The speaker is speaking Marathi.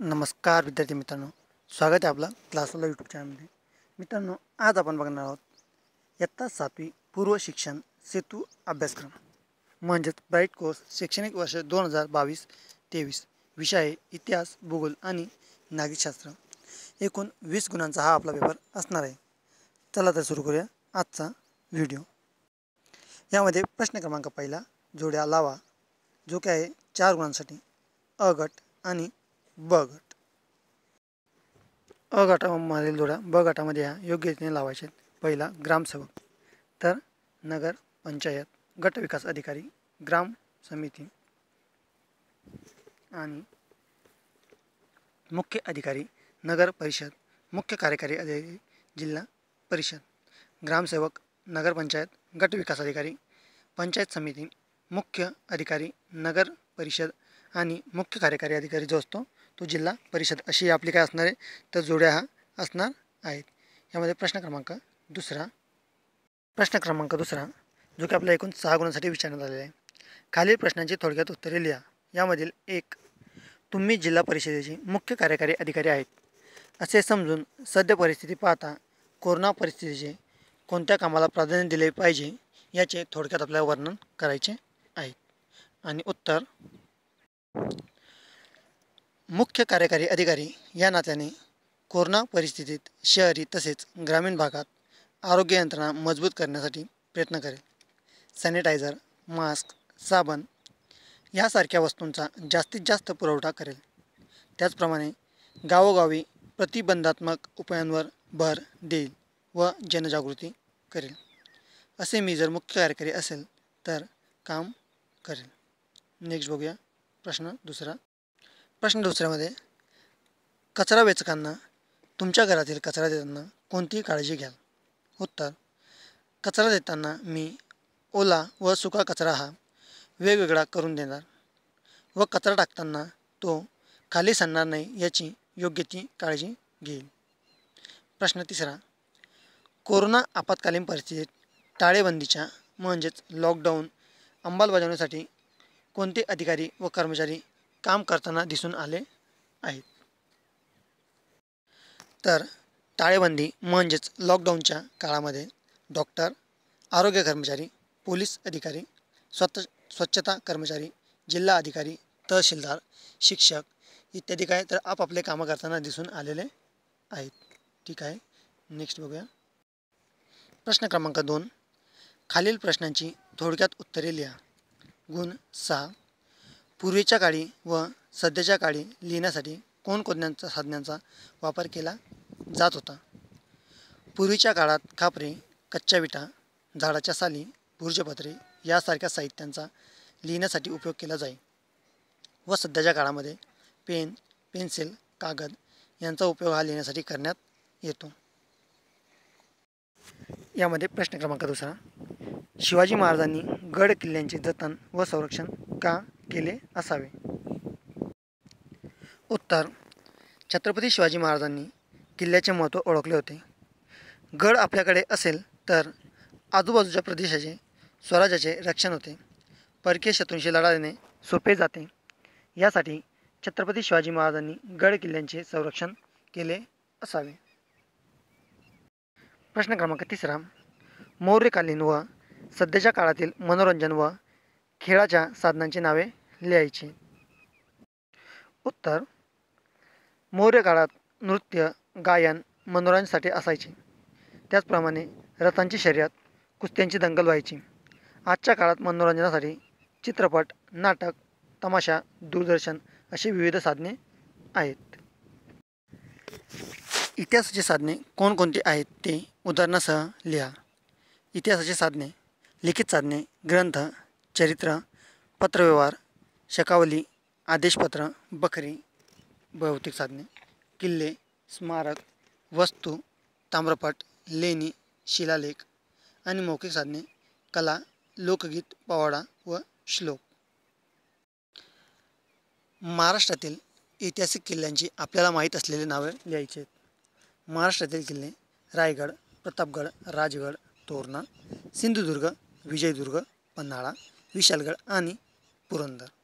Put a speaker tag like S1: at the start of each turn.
S1: नमस्कार विद्यार्थी मित्रांनो स्वागत आहे आपला क्लासला यूट्यूब चॅनलमध्ये मित्रांनो आज आपण बघणार आहोत इयत्ता सातवी पूर्व शिक्षण सेतू अभ्यासक्रम म्हणजेच ब्राईट कोर्स शैक्षणिक वर्ष दोन हजार बावीस तेवीस विषय इतिहास भूगोल आणि नागरिकशास्त्र एकूण वीस गुणांचा हा आपला पेपर असणार आहे चला तर सुरू करूया आजचा व्हिडिओ यामध्ये प्रश्न क्रमांक पहिला जोड्या लावा जो काय आहे चार गुणांसाठी अ गट आणि ब गट अ गटामधील जोड्या ब गटामध्ये ह्या योग्य रीतीने लावायचे पहिला ग्रामसेवक तर नगर पंचायत गट विकास अधिकारी ग्राम समिती आणि मुख्य अधिकारी नगर परिषद मुख्य कार्यकारी अधिकारी जिल्हा परिषद ग्रामसेवक नगरपंचायत गट विकास अधिकारी पंचायत समिती मुख्य अधिकारी नगर परिषद आणि मुख्य कार्यकारी अधिकारी जो असतो तो जिल्हा परिषद अशी आपली काय असणार आहे तर जोड्या हा असणार आहेत यामध्ये प्रश्न क्रमांक दुसरा प्रश्न क्रमांक दुसरा जो की आपल्या एकूण सहा गुणांसाठी विचारण्यात आलेला आहे खालील प्रश्नांची थोडक्यात उत्तरे लिहा यामधील एक तुम्ही जिल्हा परिषदेचे मुख्य कार्यकारी अधिकारी आहेत असे समजून सद्य परिस्थिती पाहता कोरोना परिस्थितीचे कोणत्या कामाला प्राधान्य दिले पाहिजे याचे थोडक्यात आपल्याला वर्णन करायचे आहे आणि उत्तर मुख्य कार्यकारी अधिकारी या नात्याने कोरोना परिस्थितीत शहरी तसेच ग्रामीण भागात आरोग्य यंत्रणा मजबूत करण्यासाठी प्रयत्न करेल सॅनिटायझर मास्क साबण यासारख्या वस्तूंचा जास्तीत जास्त पुरवठा करेल त्याचप्रमाणे गावोगावी प्रतिबंधात्मक उपायांवर भर देईल व जनजागृती करेल असे मी जर मुख्य कार्यकारी असेल तर काम करेल नेक्स्ट बघूया प्रश्न दुसरा प्रश्न दुसऱ्यामध्ये कचरा वेचकांना तुमच्या घरातील कचरा देताना कोणती काळजी घ्याल उत्तर कचरा देताना मी ओला व सुका कचरा हा वेगवेगळा करून देणार व कचरा टाकताना तो खाली सांडणार नाही याची योग्य ती काळजी घेईल प्रश्न तिसरा कोरोना आपत्कालीन परिस्थितीत टाळेबंदीच्या म्हणजेच लॉकडाऊन अंमलबजावणीसाठी कोणते अधिकारी व कर्मचारी काम करताना दिसून आले आहेत तर टाळेबंदी म्हणजेच लॉकडाऊनच्या काळामध्ये डॉक्टर आरोग्य कर्मचारी पोलीस अधिकारी स्वत स्वच्छता कर्मचारी जिल्हा अधिकारी तहसीलदार शिक्षक इत्यादी काय तर आपापले कामं करताना दिसून आलेले आहेत ठीक आहे नेक्स्ट बघूया प्रश्न क्रमांक दोन खालील प्रश्नांची थोडक्यात उत्तरे लिहा गुण सहा पूर्वीच्या काळी व सध्याच्या काळी लिहिण्यासाठी कोणकोणत्या साधनांचा वापर केला जात होता पूर्वीच्या काळात खापरे कच्च्या विटा झाडाच्या साली भुर्जपत्रे यासारख्या साहित्यांचा लिहिण्यासाठी उपयोग केला जाई व सध्याच्या काळामध्ये पेन पेन्सिल कागद यांचा उपयोग हा लिहिण्यासाठी करण्यात येतो यामध्ये प्रश्न क्रमांक दुसरा शिवाजी महाराजांनी गड किल्ल्यांचे जतन व संरक्षण का केले असावे उत्तर छत्रपती शिवाजी महाराजांनी किल्ल्याचे महत्त्व ओळखले होते गड आपल्याकडे असेल तर आजूबाजूच्या प्रदेशाचे स्वराज्याचे रक्षण होते परकीय शत्रूंशी लढा देणे सोपे जाते यासाठी छत्रपती शिवाजी महाराजांनी गड किल्ल्यांचे संरक्षण केले असावे प्रश्न क्रमांक तिसरा मौर्यकालीन व सध्याच्या काळातील मनोरंजन व खेळाच्या साधनांची नावे लिहायची उत्तर मौर्य काळात नृत्य गायन मनोरंजनासाठी असायचे त्याचप्रमाणे रथांची शर्यत कुस्त्यांची दंगल व्हायची आजच्या काळात मनोरंजनासाठी चित्रपट नाटक तमाशा दूरदर्शन अशी विविध साधने आहेत इतिहासाची साधने कोणकोणती आहेत ते उदाहरणासह लिहा इतिहासाची साधने लिखित साधने ग्रंथ चरित्र पत्रव्यवहार शकावली आदेशपत्र बकरी भौतिक साधने किल्ले स्मारक वस्तू ताम्रपट लेणी शिलालेख आणि मौखिक साधने कला लोकगीत पवाडा व श्लोक महाराष्ट्रातील ऐतिहासिक किल्ल्यांची आपल्याला माहीत असलेली नावे लिहायची आहेत महाराष्ट्रातील किल्ले रायगड प्रतापगड राजगड तोरणा सिंधुदुर्ग विजयदुर्ग पन्हाळा विशालगड आणि पुरंदर